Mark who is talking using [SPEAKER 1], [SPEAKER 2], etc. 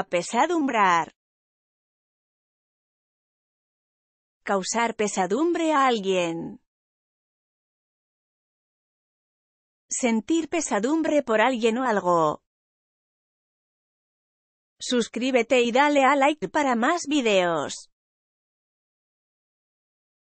[SPEAKER 1] Apesadumbrar.
[SPEAKER 2] Causar pesadumbre a alguien. Sentir pesadumbre por alguien o algo. Suscríbete y dale a like para más videos.